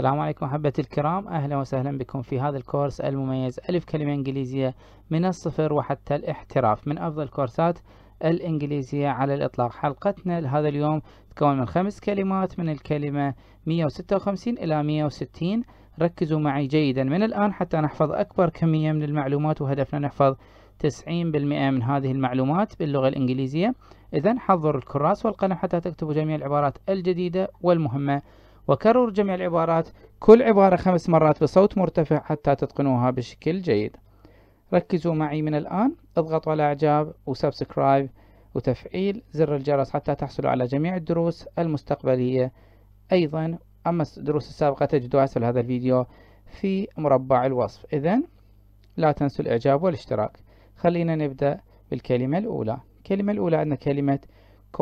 السلام عليكم أحبتي الكرام أهلا وسهلا بكم في هذا الكورس المميز ألف كلمة إنجليزية من الصفر وحتى الاحتراف من أفضل كورسات الإنجليزية على الإطلاق حلقتنا لهذا اليوم تتكون من خمس كلمات من الكلمة 156 إلى 160 ركزوا معي جيدا من الآن حتى نحفظ أكبر كمية من المعلومات وهدفنا نحفظ 90% من هذه المعلومات باللغة الإنجليزية إذا حضروا الكراس والقلم حتى تكتبوا جميع العبارات الجديدة والمهمة وكرر جميع العبارات كل عبارة خمس مرات بصوت مرتفع حتى تتقنوها بشكل جيد ركزوا معي من الآن اضغطوا على إعجاب وسبسكرايب وتفعيل زر الجرس حتى تحصلوا على جميع الدروس المستقبلية أيضا أما الدروس السابقة تجدوها أسفل هذا الفيديو في مربع الوصف إذا لا تنسوا الإعجاب والاشتراك خلينا نبدأ بالكلمة الأولى الكلمة الأولى عندنا كلمة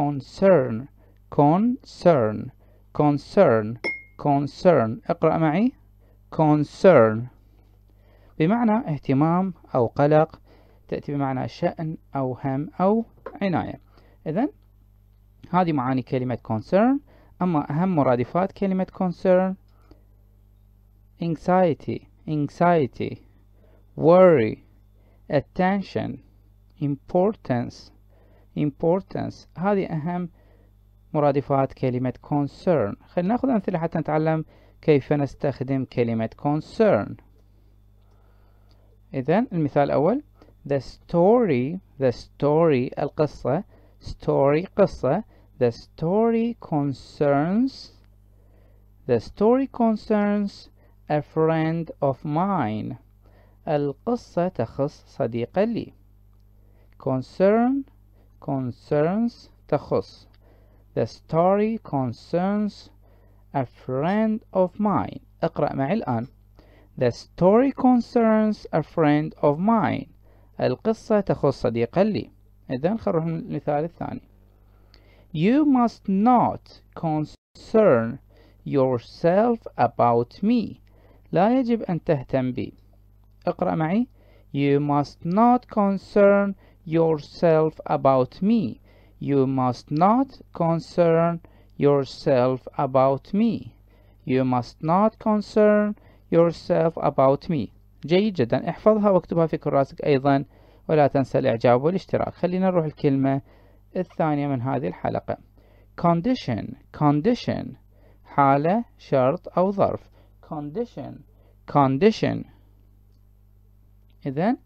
concern concern concern concern اقرأ معي concern بمعنى اهتمام أو قلق تأتي بمعنى شأن أو هم أو عناية إذا هذه معاني كلمة concern أما أهم مرادفات كلمة concern anxiety anxiety worry attention importance importance هذه أهم مرادفات كلمة concern خلينا ناخذ أمثلة حتى نتعلم كيف نستخدم كلمة concern إذا المثال الأول the story the story القصة story قصة the story concerns the story concerns a friend of mine القصة تخص صديق لي concern concerns تخص The story concerns a friend of mine. اقرأ معي الآن. The story concerns a friend of mine. القصة تخص صديقا لي. إذا خلينا الثاني. You must not concern yourself about me. لا يجب أن تهتم بي. اقرأ معي. You must not concern yourself about me. You must not concern yourself about me. You must not concern yourself about me. جيد جدا احفظها واكتبها في كراسك أيضا ولا تنسى الإعجاب والاشتراك خلينا نروح الكلمة الثانية من هذه الحلقة condition condition حالة شرط أو ظرف condition condition إذا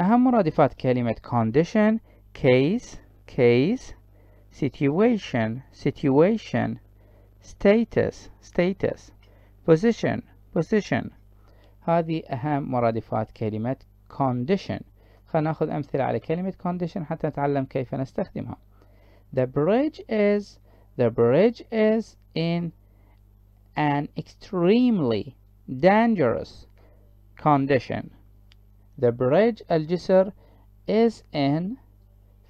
أهم مرادفات كلمة condition case case situation situation status status position position هذه أهم مرادفات كلمة condition خلنا ناخذ أمثلة على كلمة condition حتى نتعلم كيف نستخدمها The bridge is the bridge is in an extremely dangerous condition The bridge الجسر is in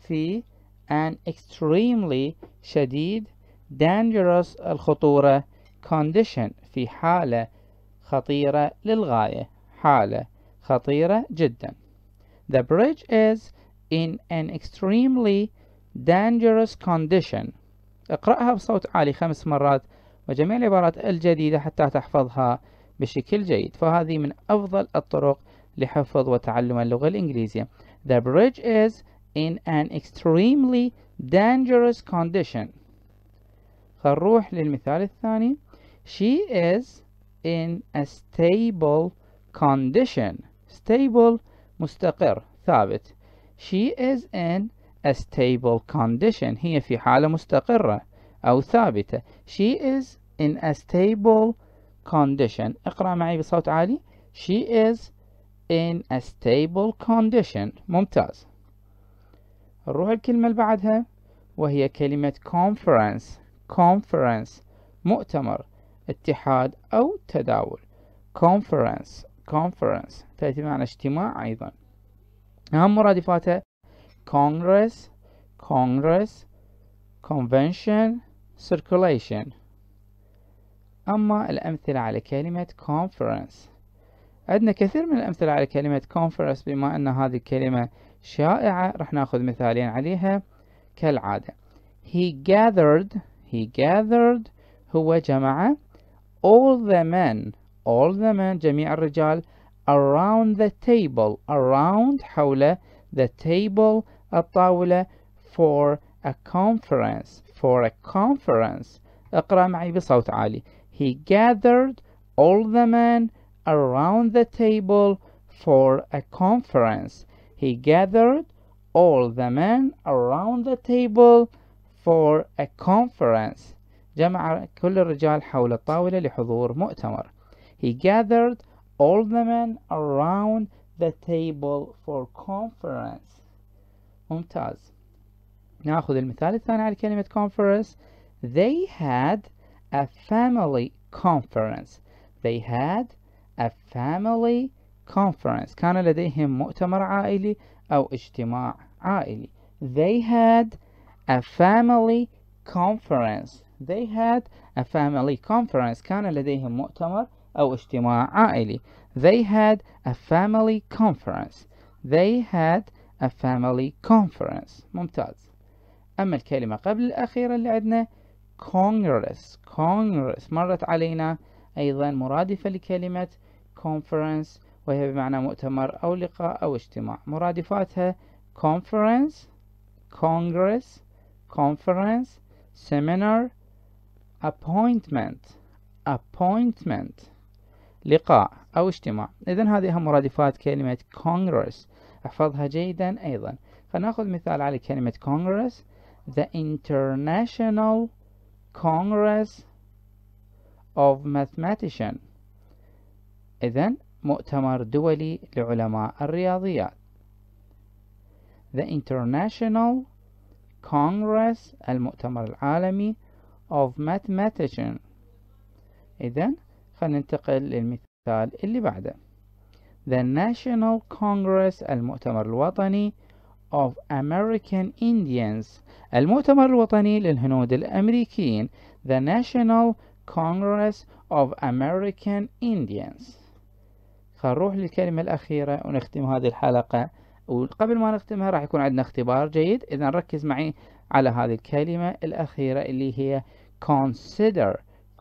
في an extremely شديد dangerous الخطورة condition في حالة خطيرة للغاية حالة خطيرة جدا The bridge is in an extremely dangerous condition اقرأها بصوت عالي خمس مرات وجميع العبارات الجديدة حتى تحفظها بشكل جيد فهذه من أفضل الطرق لحفظ وتعلم اللغة الإنجليزية The bridge is in an extremely dangerous condition خروح للمثال الثاني she is in a stable condition stable مستقر ثابت she is in a stable condition هي في حالة مستقرة أو ثابتة she is in a stable condition اقرأ معي بصوت عالي she is in a stable condition ممتاز نروح الكلمة اللي بعدها وهي كلمة conference conference مؤتمر اتحاد أو تداول conference conference تأتي معنى اجتماع أيضا أهم مرادفاته congress congress convention circulation أما الأمثلة على كلمة conference عندنا كثير من الأمثلة على كلمة conference بما أن هذه الكلمة شائعة راح ناخذ مثالين عليها كالعادة he gathered he gathered هو جمع all the men all the men جميع الرجال around the table around حول the table الطاولة for a conference for a conference اقرأ معي بصوت عالي he gathered all the men around the table for a conference he gathered all the men around the table for a conference جمع كل الرجال حول الطاولة لحضور مؤتمر he gathered all the men around the table for conference ممتاز ناخذ المثال الثاني على كلمة conference they had a family conference they had a family conference كان لديهم مؤتمر عائلي أو اجتماع عائلي they had a family conference they had a family conference كان لديهم مؤتمر أو اجتماع عائلي they had a family conference they had a family conference ممتاز أما الكلمة قبل الأخيرة اللي عندنا congress congress مرت علينا أيضا مرادفة لكلمة conference وهي بمعنى مؤتمر أو لقاء أو اجتماع مرادفاتها conference congress conference seminar appointment appointment لقاء أو اجتماع إذا هذه مرادفات كلمة congress احفظها جيدا أيضا فنأخذ مثال على كلمة congress the international congress of mathematician إذن مؤتمر دولي لعلماء الرياضيات The International Congress المؤتمر العالمي of Mathematician إذا خلينا ننتقل للمثال اللي بعده The National Congress المؤتمر الوطني of American Indians المؤتمر الوطني للهنود الأمريكيين The National Congress of American Indians فنروح للكلمة الأخيرة ونختم هذه الحلقة وقبل ما نختمها راح يكون عندنا اختبار جيد إذا ركز معي على هذه الكلمة الأخيرة اللي هي consider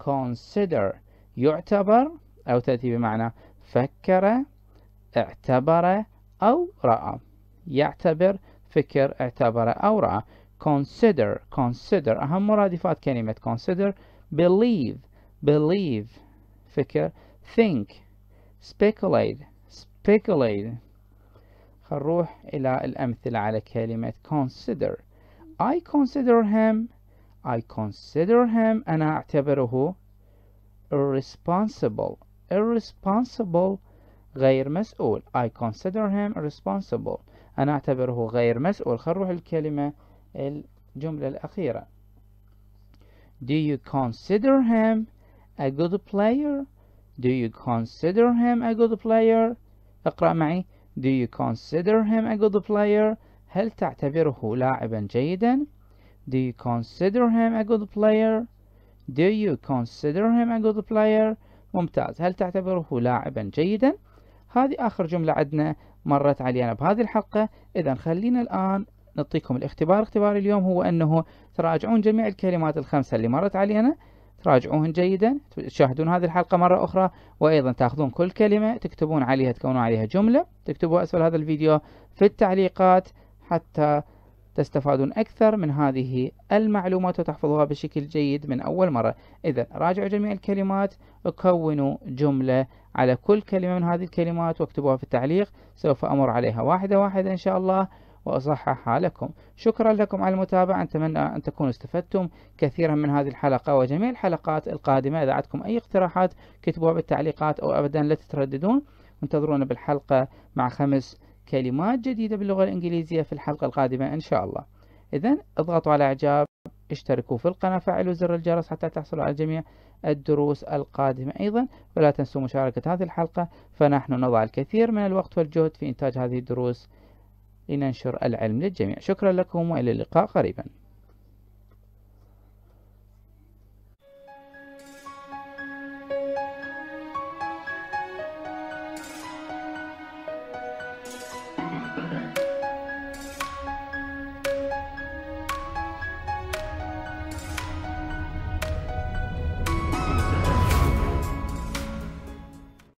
consider يعتبر أو تأتي بمعنى فكر اعتبر أو رأى يعتبر فكر اعتبر أو رأى consider consider أهم مرادفات كلمة consider believe believe فكر think speculate speculate خنروح إلى الأمثلة على كلمة consider I consider him I consider him أنا أعتبره irresponsible irresponsible غير مسؤول I consider him responsible أنا أعتبره غير مسؤول خنروح الكلمة الجملة الأخيرة Do you consider him a good player Do you consider him a good player? اقرأ معي. Do you consider him a good player? هل تعتبره لاعبا جيدا؟ Do you consider him a good player? Do you consider him a good player? ممتاز. هل تعتبره لاعبا جيدا؟ هذه آخر جملة عندنا مرت علينا بهذه الحلقة. إذا خلينا الآن نعطيكم الاختبار. اختبار اليوم هو أنه تراجعون جميع الكلمات الخمسة اللي مرت علينا. تراجعوهن جيدا تشاهدون هذه الحلقة مرة أخرى وأيضا تأخذون كل كلمة تكتبون عليها تكونون عليها جملة تكتبوها أسفل هذا الفيديو في التعليقات حتى تستفادون أكثر من هذه المعلومات وتحفظوها بشكل جيد من أول مرة إذا راجعوا جميع الكلمات وكونوا جملة على كل كلمة من هذه الكلمات واكتبوها في التعليق سوف أمر عليها واحدة واحدة إن شاء الله وأصححها لكم شكرا لكم على المتابعة أتمنى أن تكونوا استفدتم كثيرا من هذه الحلقة وجميع الحلقات القادمة إذا عندكم أي اقتراحات كتبوها بالتعليقات أو أبدا لا تترددون انتظرونا بالحلقة مع خمس كلمات جديدة باللغة الإنجليزية في الحلقة القادمة إن شاء الله إذا اضغطوا على إعجاب اشتركوا في القناة فعلوا زر الجرس حتى تحصلوا على جميع الدروس القادمة أيضا ولا تنسوا مشاركة هذه الحلقة فنحن نضع الكثير من الوقت والجهد في إنتاج هذه الدروس لننشر العلم للجميع شكرا لكم وإلى اللقاء قريبا